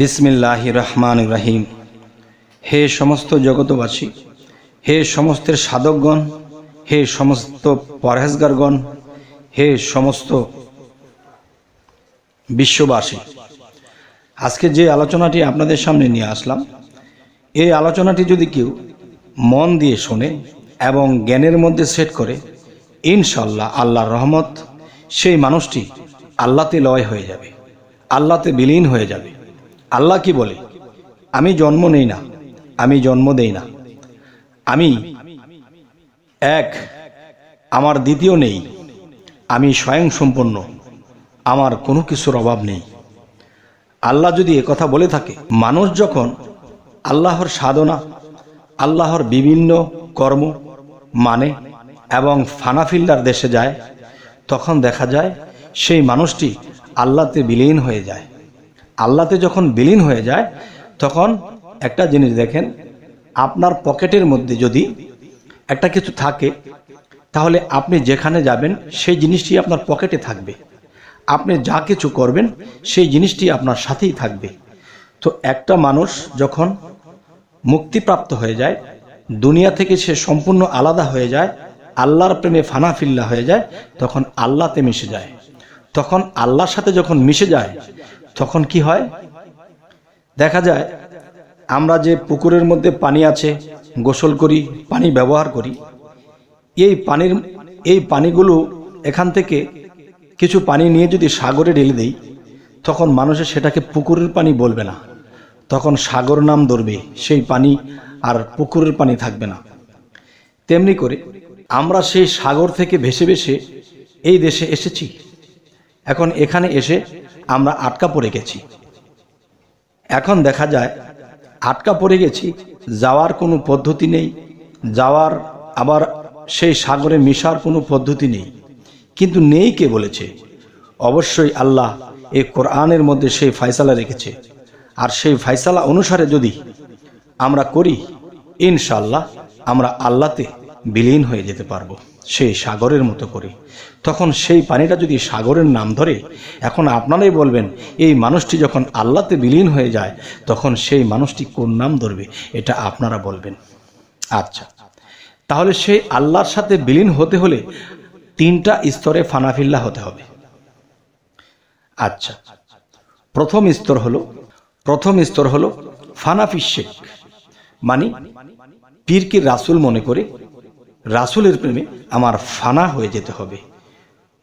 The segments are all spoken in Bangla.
বিসমিল্লাহ রহমান রাহিম হে সমস্ত জগতবাসী হে সমস্ত সাধকগণ হে সমস্ত পরহেজগারগণ হে সমস্ত বিশ্ববাসী আজকে যে আলোচনাটি আপনাদের সামনে নিয়ে আসলাম এই আলোচনাটি যদি কেউ মন দিয়ে শোনে এবং জ্ঞানের মধ্যে সেট করে ইনশাল্লাহ আল্লাহর রহমত সেই মানুষটি আল্লাতে লয় হয়ে যাবে আল্লাতে বিলীন হয়ে যাবে আল্লাহ কি বলে আমি জন্ম নেই না আমি জন্ম দেই না আমি এক আমার দ্বিতীয় নেই আমি স্বয়ং সম্পন্ন আমার কোনো কিছুর অভাব নেই আল্লাহ যদি কথা বলে থাকে মানুষ যখন আল্লাহর সাধনা আল্লাহর বিভিন্ন কর্ম মানে এবং ফানাফিল্লার দেশে যায় তখন দেখা যায় সেই মানুষটি আল্লাহতে বিলীন হয়ে যায় আল্লাতে যখন বিলীন হয়ে যায় তখন একটা জিনিস দেখেন আপনার পকেটের মধ্যে যদি একটা কিছু থাকে তাহলে আপনি যেখানে যাবেন সেই জিনিসটি আপনার পকেটে থাকবে আপনি যা কিছু করবেন সেই জিনিসটি আপনার সাথেই থাকবে তো একটা মানুষ যখন মুক্তিপ্রাপ্ত হয়ে যায় দুনিয়া থেকে সে সম্পূর্ণ আলাদা হয়ে যায় আল্লাহর প্রেমে ফানাফিল্লা হয়ে যায় তখন আল্লাতে মিশে যায় তখন আল্লাহর সাথে যখন মিশে যায় তখন কি হয় দেখা যায় আমরা যে পুকুরের মধ্যে পানি আছে গোসল করি পানি ব্যবহার করি এই পানির এই পানিগুলো এখান থেকে কিছু পানি নিয়ে যদি সাগরে ঢেলে দেই তখন মানুষে সেটাকে পুকুরের পানি বলবে না তখন সাগর নাম ধরবে সেই পানি আর পুকুরের পানি থাকবে না তেমনি করে আমরা সেই সাগর থেকে ভেসে ভেসে এই দেশে এসেছি এখন এখানে এসে আমরা আটকা পড়ে গেছি এখন দেখা যায় আটকা পড়ে গেছি যাওয়ার কোনো পদ্ধতি নেই যাওয়ার আবার সেই সাগরে মিশার কোনো পদ্ধতি নেই কিন্তু নেই কে বলেছে অবশ্যই আল্লাহ এই কোরআনের মধ্যে সেই ফয়সালা রেখেছে আর সেই ফয়সালা অনুসারে যদি আমরা করি ইনশাল্লাহ আমরা আল্লাতে বিলীন হয়ে যেতে পারবো সেই সাগরের মতো করে তখন সেই পানিটা যদি সাগরের নাম ধরে এখন আপনারাই বলবেন এই মানুষটি যখন আল্লাতে বিলীন হয়ে যায় তখন সেই মানুষটি কোন নাম ধরবে এটা আপনারা বলবেন আচ্ছা তাহলে সেই আল্লাহর সাথে বিলীন হতে হলে তিনটা স্তরে ফানাফিল্লা হতে হবে আচ্ছা প্রথম স্তর হলো প্রথম স্তর হলো ফানাফি শেখ মানে পীরকে রাসুল মনে করে রাসুলের প্রেমে আমার ফানা হয়ে যেতে হবে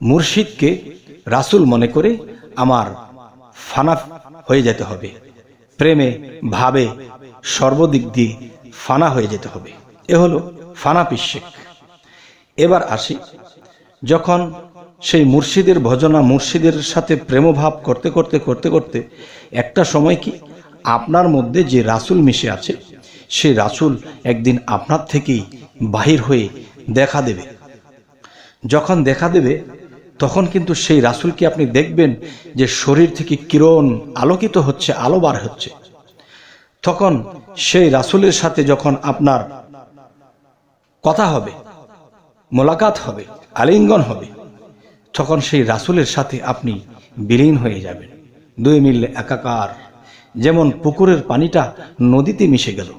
মুর্শিদকে রাসুল মনে করে আমার ফানা হয়ে যেতে হবে প্রেমে ভাবে সর্বদিক দিয়ে ফানা হয়ে যেতে হবে এ হলো ফানা পিসেক এবার আসি যখন সেই মুর্শিদের ভজনা মুর্শিদের সাথে প্রেমভাব করতে করতে করতে করতে একটা সময় কি আপনার মধ্যে যে রাসুল মিশে আছে সে রাসুল একদিন আপনার থেকেই বাহির হয়ে দেখা দেবে যখন দেখা দেবে তখন কিন্তু সেই রাসুলকে আপনি দেখবেন যে শরীর থেকে কিরণ আলোকিত হচ্ছে আলো বার হচ্ছে তখন সেই রাসুলের সাথে যখন আপনার কথা হবে মোলাকাত হবে আলিঙ্গন হবে তখন সেই রাসুলের সাথে আপনি বিলীন হয়ে যাবেন দুই মিললে একাকার যেমন পুকুরের পানিটা নদীতে মিশে গেল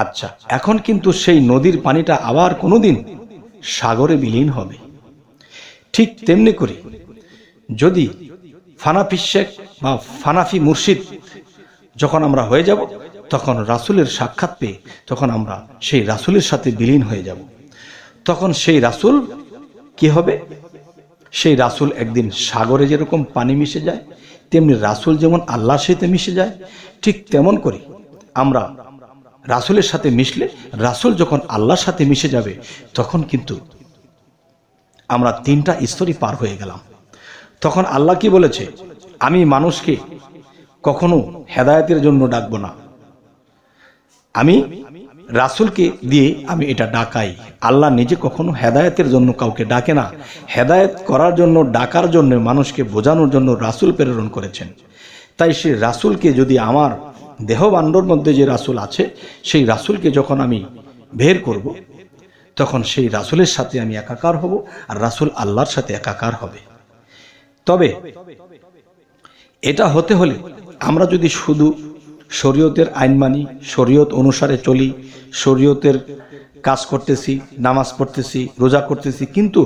আচ্ছা এখন কিন্তু সেই নদীর পানিটা আবার কোনোদিন সাগরে বিলীন হবে ঠিক তেমনি করে যদি ফানাফি শেখ বা ফানাফি মুর্শিদ যখন আমরা হয়ে যাব তখন রাসুলের সাক্ষাৎ পেয়ে তখন আমরা সেই রাসুলের সাথে বিলীন হয়ে যাব তখন সেই রাসুল কি হবে সেই রাসুল একদিন সাগরে যেরকম পানি মিশে যায় তেমনি রাসুল যেমন আল্লাহর সাথে মিশে যায় ঠিক তেমন করে আমরা রাসুলের সাথে মিশলে রাসুল যখন আল্লাহর সাথে মিশে যাবে তখন কিন্তু আমরা তিনটা স্তরই পার হয়ে গেলাম তখন আল্লাহ কি বলেছে আমি মানুষকে কখনো হেদায়তের জন্য ডাকবো না আমি রাসুলকে দিয়ে আমি এটা ডাকাই আল্লাহ নিজে কখনো হেদায়তের জন্য কাউকে ডাকে না হেদায়ত করার জন্য ডাকার জন্য মানুষকে বোঝানোর জন্য রাসুল প্রেরণ করেছেন তাই সে রাসুলকে যদি আমার দেহবান্ডর মধ্যে যে রাসুল আছে সেই রাসুলকে যখন আমি বের করব। তখন সেই রাসুলের সাথে আমি একাকার হব আর রাসুল আল্লাহর সাথে একাকার হবে তবে এটা হতে হলে আমরা যদি শুধু শরীয়তের আইন মানি শরীয়ত অনুসারে চলি শরীয়তের কাজ করতেছি নামাজ পড়তেছি রোজা করতেছি কিন্তু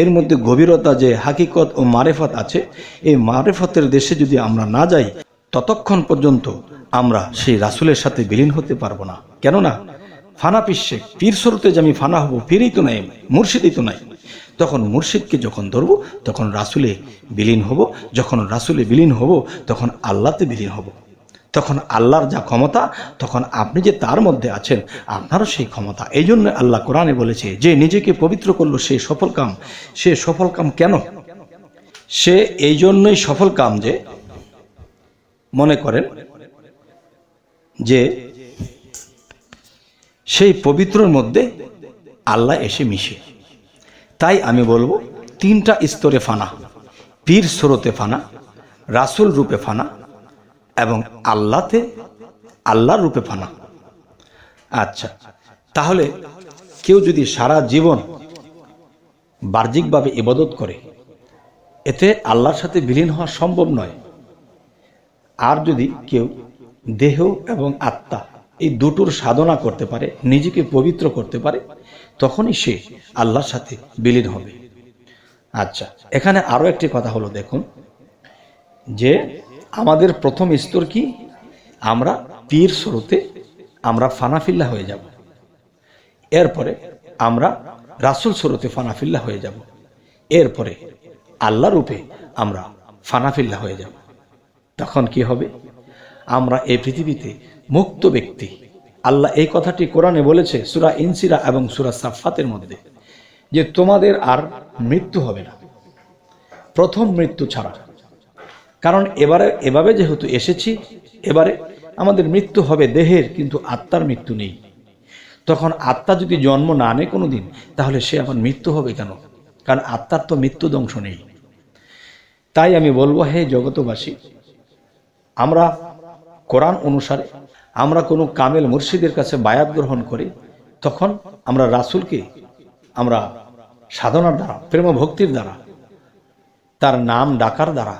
এর মধ্যে গভীরতা যে হাকিকত ও মারেফত আছে এই মারেফতের দেশে যদি আমরা না যাই ততক্ষণ পর্যন্ত আমরা সেই রাসুলের সাথে বিলীন হতে পারবো না কেননা ফানা পিসে পীর স্বরূপে যে আমি ফানা হব পীরই তো নাই মুর্শিদই তো নাই তখন মুর্শিদকে যখন ধরব তখন রাসুলে বিলীন হব যখন রাসুলে বিলীন হব তখন আল্লাহতে বিলীন হব তখন আল্লাহর যা ক্ষমতা তখন আপনি যে তার মধ্যে আছেন আপনারও সেই ক্ষমতা এই জন্য আল্লাহ কোরআনে বলেছে যে নিজেকে পবিত্র করলো সে সফল কাম সে সফল কাম কেন সে এই জন্যই সফল কাম যে মনে করেন যে সেই পবিত্রর মধ্যে আল্লাহ এসে মিশে তাই আমি বলবো তিনটা স্তরে ফানা পীর স্রোতে ফানা রাসুল রূপে ফানা এবং আল্লাহতে আল্লাহর রূপে ফানা আচ্ছা তাহলে কেউ যদি সারা জীবন বাহ্যিকভাবে ইবাদত করে এতে আল্লাহর সাথে বিলীন হওয়া সম্ভব নয় আর যদি কেউ দেহ এবং আত্মা এই দুটোর সাধনা করতে পারে নিজেকে পবিত্র করতে পারে তখনই সে আল্লাহর সাথে বিলীন হবে আচ্ছা এখানে আরও একটি কথা হলো দেখুন যে আমাদের প্রথম স্তর কি আমরা পীর স্রোতে আমরা ফানাফিল্লা হয়ে যাব এরপরে আমরা রাসুল স্রোতে ফানাফিল্লা হয়ে যাব এরপরে আল্লাহ রূপে আমরা ফানাফিল্লা হয়ে যাব তখন কি হবে আমরা এই পৃথিবীতে মুক্ত ব্যক্তি আল্লাহ এই কথাটি কোরআনে বলেছে সুরা ইনসিরা এবং সুরা সাফাতের মধ্যে যে তোমাদের আর মৃত্যু হবে না প্রথম মৃত্যু ছাড়া কারণ এবারে এভাবে যেহেতু এসেছি এবারে আমাদের মৃত্যু হবে দেহের কিন্তু আত্মার মৃত্যু নেই তখন আত্মা যদি জন্ম না আনে কোনো দিন তাহলে সে আমার মৃত্যু হবে কেন কারণ আত্মার তো মৃত্যু দংশ নেই তাই আমি বলবো হে জগতবাসী আমরা কোরআন অনুসারে আমরা কোনো কামেল মুর্শিদের কাছে বায়াত গ্রহণ করি তখন আমরা রাসুলকে আমরা সাধনার দ্বারা প্রেম ভক্তির দ্বারা তার নাম ডাকার দ্বারা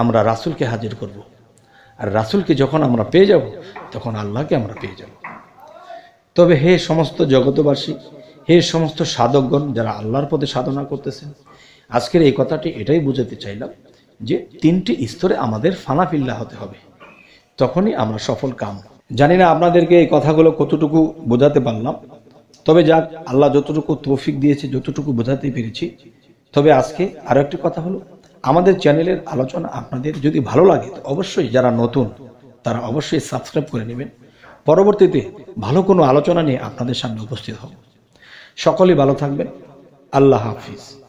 আমরা রাসুলকে হাজির করব। আর রাসুলকে যখন আমরা পেয়ে যাব তখন আল্লাহকে আমরা পেয়ে যাব তবে হে সমস্ত জগতবাসী হে সমস্ত সাধকগণ যারা আল্লাহর পথে সাধনা করতেছেন আজকের এই কথাটি এটাই বুঝাতে চাইলাম যে তিনটি স্তরে আমাদের ফানাফিল্লা হতে হবে তখনই আমরা সফল কাম জানি না আপনাদেরকে এই কথাগুলো কতটুকু বোঝাতে পারলাম তবে যাক আল্লাহ যতটুকু তৌফিক দিয়েছে যতটুকু বোঝাতে পেরেছি তবে আজকে আরও একটি কথা হলো আমাদের চ্যানেলের আলোচনা আপনাদের যদি ভালো লাগে অবশ্যই যারা নতুন তারা অবশ্যই সাবস্ক্রাইব করে নেবেন পরবর্তীতে ভালো কোনো আলোচনা নিয়ে আপনাদের সামনে উপস্থিত হব সকলে ভালো থাকবেন আল্লাহ হাফিজ